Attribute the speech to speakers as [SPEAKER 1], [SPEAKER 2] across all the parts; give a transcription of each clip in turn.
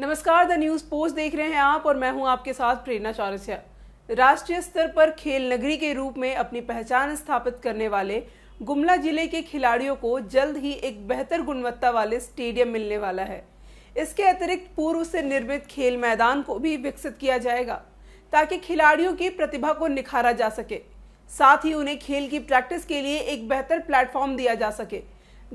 [SPEAKER 1] नमस्कार the news post देख रहे हैं आप और मैं हूं आपके साथ प्रेरणा चौरसिया राष्ट्रीय स्तर पर खेल नगरी के रूप में अपनी पहचान स्थापित करने वाले गुमला जिले के खिलाड़ियों को जल्द ही एक बेहतर गुणवत्ता वाले स्टेडियम मिलने वाला है इसके अतिरिक्त पूर्व से निर्मित खेल मैदान को भी विकसित किया जाएगा ताकि खिलाड़ियों की प्रतिभा को निखारा जा सके साथ ही उन्हें खेल की प्रैक्टिस के लिए एक बेहतर प्लेटफॉर्म दिया जा सके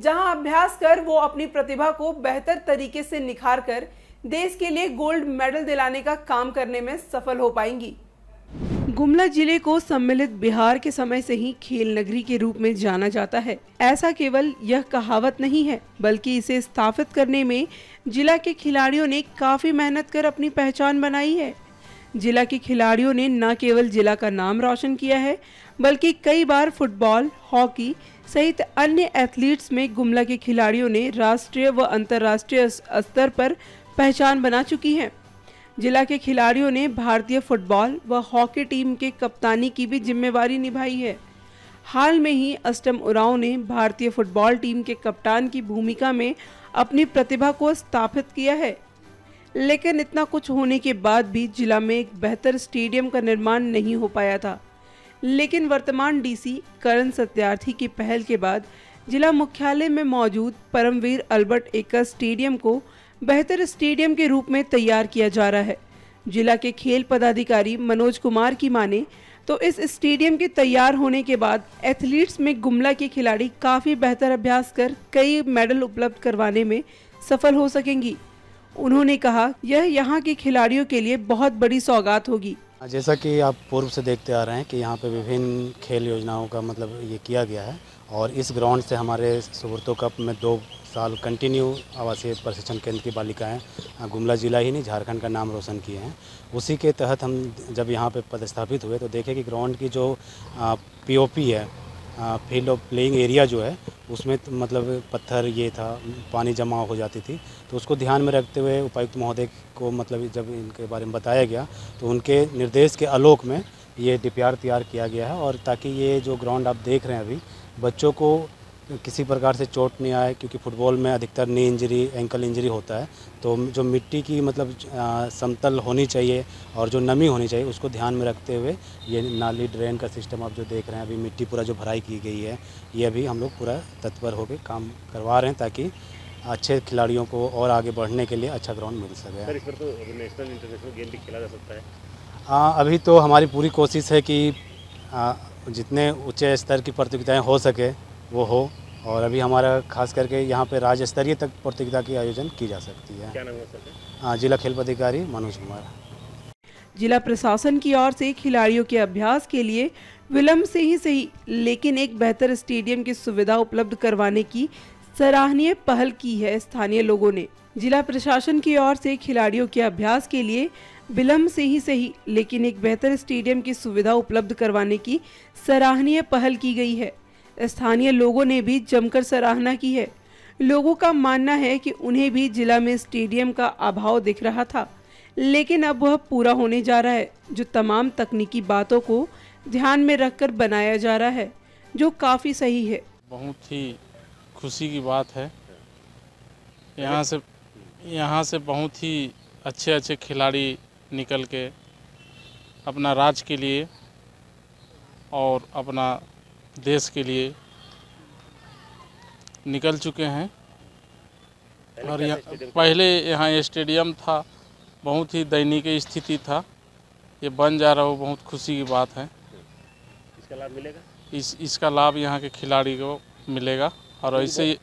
[SPEAKER 1] जहां अभ्यास कर वो अपनी प्रतिभा को बेहतर तरीके से निखार कर देश के लिए गोल्ड मेडल दिलाने का काम करने में सफल हो पाएंगी गुमला जिले को सम्मिलित बिहार के समय से ही खेल नगरी के रूप में जाना जाता है ऐसा केवल यह कहावत नहीं है बल्कि इसे स्थापित करने में जिला के खिलाड़ियों ने काफी मेहनत कर अपनी पहचान बनाई है जिला के खिलाड़ियों ने न केवल जिला का नाम रोशन किया है बल्कि कई बार फुटबॉल हॉकी सहित अन्य एथलीट्स में गुमला के खिलाड़ियों ने राष्ट्रीय व अंतर्राष्ट्रीय स्तर पर पहचान बना चुकी हैं जिला के खिलाड़ियों ने भारतीय फुटबॉल व हॉकी टीम के कप्तानी की भी जिम्मेवारी निभाई है हाल में ही अष्टम उराव ने भारतीय फुटबॉल टीम के कप्तान की भूमिका में अपनी प्रतिभा को स्थापित किया है लेकिन इतना कुछ होने के बाद भी जिला में एक बेहतर स्टेडियम का निर्माण नहीं हो पाया था लेकिन वर्तमान डीसी करण सत्यार्थी की पहल के बाद जिला मुख्यालय में मौजूद परमवीर अल्बर्ट एकर स्टेडियम को बेहतर स्टेडियम के रूप में तैयार किया जा रहा है जिला के खेल पदाधिकारी मनोज कुमार की माने तो इस स्टेडियम के तैयार होने के बाद एथलीट्स में गुमला के खिलाड़ी काफ़ी बेहतर अभ्यास कर कई मेडल उपलब्ध करवाने में सफल हो सकेंगी उन्होंने कहा यह यहाँ के खिलाड़ियों के लिए बहुत बड़ी सौगात होगी
[SPEAKER 2] हाँ, जैसा कि आप पूर्व से देखते आ रहे हैं कि यहाँ पे विभिन्न खेल योजनाओं का मतलब ये किया गया है और इस ग्राउंड से हमारे सुब्रतो कप में दो साल कंटिन्यू आवासीय प्रशिक्षण केंद्र की बालिकाएं हाँ, गुमला जिला ही नहीं झारखंड का नाम रोशन किए हैं उसी के तहत हम जब यहाँ पे पदस्थापित हुए तो देखे कि ग्राउंड की जो पीओपी हाँ, है फील्ड ऑफ प्लेइंग एरिया जो है उसमें तो मतलब पत्थर ये था पानी जमा हो जाती थी तो उसको ध्यान में रखते हुए उपायुक्त महोदय को मतलब जब इनके बारे में बताया गया तो उनके निर्देश के आलोक में ये डी तैयार किया गया है और ताकि ये जो ग्राउंड आप देख रहे हैं अभी बच्चों को किसी प्रकार से चोट नहीं आए क्योंकि फुटबॉल में अधिकतर नी इंजरी एंकल इंजरी होता है तो जो मिट्टी की मतलब समतल होनी चाहिए और जो नमी होनी चाहिए उसको ध्यान में रखते हुए ये नाली ड्रेन का सिस्टम आप जो देख रहे हैं अभी मिट्टी पूरा जो भराई की गई है ये अभी हम लोग पूरा तत्पर होकर काम करवा रहे हैं ताकि अच्छे खिलाड़ियों को और आगे बढ़ने के लिए अच्छा ग्राउंड मिल सके तो इंटरनेशनल गेम भी खेला जा सकता है अभी तो हमारी पूरी कोशिश है कि जितने उच्च स्तर की प्रतियोगिताएँ हो सके वो हो और अभी हमारा खास करके यहाँ पे राज्य स्तरीय तक प्रतियोगिता की आयोजन की जा सकती है हाँ जिला खेल पदाधिकारी मनोज कुमार
[SPEAKER 1] जिला प्रशासन की ओर से खिलाड़ियों के अभ्यास के लिए विलम्ब से ही सही लेकिन एक बेहतर स्टेडियम की सुविधा उपलब्ध करवाने की सराहनीय पहल की है स्थानीय लोगों ने जिला प्रशासन की ओर से खिलाड़ियों के अभ्यास के लिए विलम्ब से ही सही लेकिन एक बेहतर स्टेडियम की सुविधा उपलब्ध करवाने की सराहनीय पहल की गई है स्थानीय लोगों ने भी जमकर सराहना की है लोगों का मानना है कि उन्हें भी जिला में स्टेडियम का अभाव दिख रहा था लेकिन अब वह पूरा होने जा रहा है जो तमाम तकनीकी बातों को ध्यान में रखकर बनाया जा रहा है जो काफ़ी सही है
[SPEAKER 2] बहुत ही खुशी की बात है यहाँ से यहाँ से बहुत ही अच्छे अच्छे खिलाड़ी निकल के अपना राज के लिए और अपना देश के लिए निकल चुके हैं और यह, पहले यहाँ स्टेडियम था बहुत ही दयनीय स्थिति था ये बन जा रहा हो बहुत खुशी की बात है
[SPEAKER 3] इसका लाभ मिलेगा
[SPEAKER 2] इस इसका लाभ यहाँ के खिलाड़ी को मिलेगा और ऐसे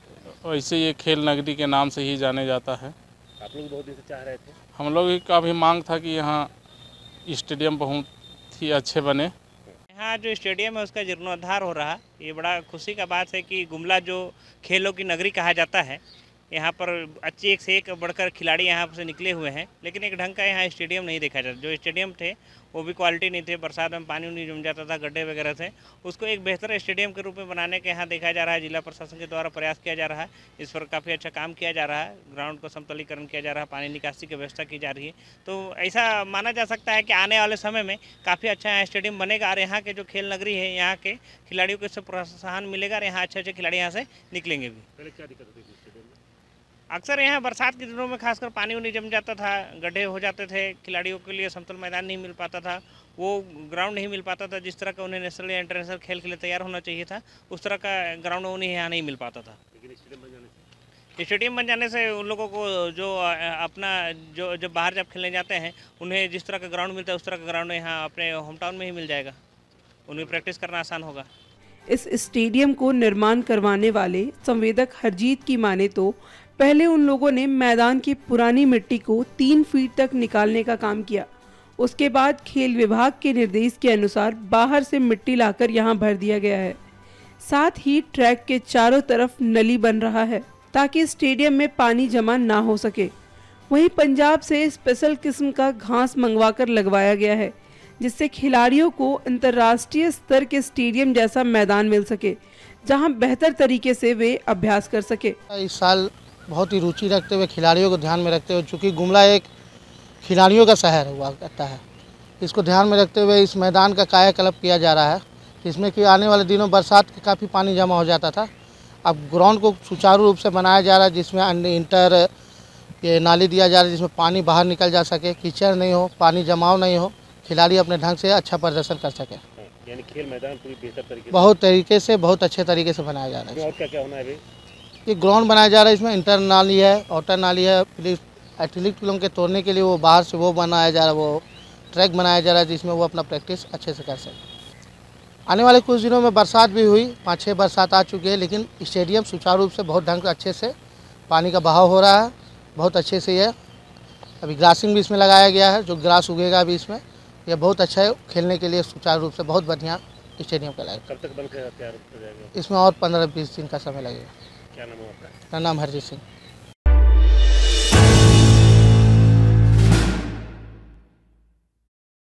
[SPEAKER 2] ऐसे ये खेल नगरी के नाम से ही जाने जाता है
[SPEAKER 3] आप लोग बहुत दिन से चाह रहे थे
[SPEAKER 2] हम लोग का भी मांग था कि यहाँ स्टेडियम बहुत ही अच्छे बने
[SPEAKER 3] हाँ जो स्टेडियम है उसका जीर्णोद्धार हो रहा ये बड़ा खुशी का बात है कि गुमला जो खेलों की नगरी कहा जाता है यहाँ पर अच्छे एक से एक बढ़कर खिलाड़ी यहाँ से निकले हुए हैं लेकिन एक ढंग का यहाँ स्टेडियम नहीं देखा जाता जो स्टेडियम थे वो भी क्वालिटी नहीं थे बरसात में पानी नहीं जम जाता था गड्ढे वगैरह थे उसको एक बेहतर स्टेडियम के रूप में बनाने के यहाँ देखा जा रहा है जिला प्रशासन के द्वारा प्रयास किया जा रहा है इस पर काफ़ी अच्छा काम किया जा रहा है ग्राउंड को समतलीकरण किया जा रहा है पानी निकासी की व्यवस्था की जा रही है तो ऐसा माना जा सकता है कि आने वाले समय में काफ़ी अच्छा यहाँ स्टेडियम बनेगा और यहाँ के जो खेल नगरी है यहाँ के खिलाड़ियों को इससे प्रोत्साहन मिलेगा और यहाँ अच्छे अच्छे खिलाड़ी यहाँ से निकलेंगे भी अक्सर यहाँ बरसात के दिनों में खासकर पानी उनी जम जाता था गड्ढे हो जाते थे खिलाड़ियों के लिए समतल मैदान नहीं मिल पाता था वो ग्राउंड नहीं मिल पाता था जिस तरह का उन्हें नेशनल या इंटरनेशनल खेल के लिए तैयार होना चाहिए था उस तरह का ग्राउंड उन्हें यहाँ नहीं मिल पाता था स्टेडियम बन जाने से उन लोगों को जो अपना जो जब बाहर जब खेलने जाते हैं उन्हें जिस तरह का ग्राउंड मिलता है उस तरह का ग्राउंड यहाँ अपने होम टाउन में ही मिल जाएगा उन्हें प्रैक्टिस करना आसान होगा
[SPEAKER 1] इस स्टेडियम को निर्माण करवाने वाले संवेदक हरजीत की माने तो पहले उन लोगों ने मैदान की पुरानी मिट्टी को तीन फीट तक निकालने का काम किया उसके बाद खेल विभाग के निर्देश के अनुसार बाहर से मिट्टी लाकर यहाँ भर दिया गया है साथ ही ट्रैक के चारों तरफ नली बन रहा है ताकि स्टेडियम में पानी जमा ना हो सके वहीं पंजाब से स्पेशल किस्म का घास मंगवा कर लगवाया गया है जिससे खिलाड़ियों को अंतर्राष्ट्रीय स्तर के स्टेडियम जैसा मैदान मिल सके जहां बेहतर तरीके से वे अभ्यास कर सके इस साल
[SPEAKER 4] बहुत ही रुचि रखते हुए खिलाड़ियों को ध्यान में रखते हुए चूँकि गुमला एक खिलाड़ियों का शहर हुआ करता है इसको ध्यान में रखते हुए इस मैदान का कायाकल्प किया जा रहा है जिसमें कि आने वाले दिनों बरसात के काफ़ी पानी जमा हो जाता था अब ग्राउंड को सुचारू रूप से बनाया जा रहा है जिसमें इंटर ये नाली दिया जा रहा है जिसमें पानी बाहर निकल जा सके कीचड़ नहीं हो पानी जमाव नहीं हो खिलाड़ी अपने ढंग से अच्छा प्रदर्शन कर सके
[SPEAKER 2] यानी खेल मैदान पूरी बेहतर तरीके बहुत
[SPEAKER 4] तरीके से बहुत अच्छे तरीके से बनाया जा रहा है
[SPEAKER 2] क्या क्या होना है
[SPEAKER 4] ये ग्राउंड बनाया जा रहा है इसमें इंटर नाली है आउटर नाली है फिर एथलीट फिल्म के तोड़ने के लिए वो बाहर से वो बनाया जा रहा है वो ट्रैक बनाया जा रहा है जिसमें वो अपना प्रैक्टिस अच्छे से कर सके आने वाले कुछ दिनों में बरसात भी हुई पाँच छः बरसात आ चुकी है लेकिन स्टेडियम सुचारू रूप से बहुत ढंग से अच्छे से पानी का बहाव हो रहा है बहुत अच्छे से यह अभी ग्रासिंग भी इसमें लगाया गया है जो ग्रास उगेगा अभी इसमें यह बहुत अच्छा है खेलने के लिए सुचारू रूप से बहुत बढ़िया स्टेडियम का लगेगा इसमें और पंद्रह बीस दिन का समय लगेगा
[SPEAKER 2] क्या नाम है आपका नाम हरजीत सिंह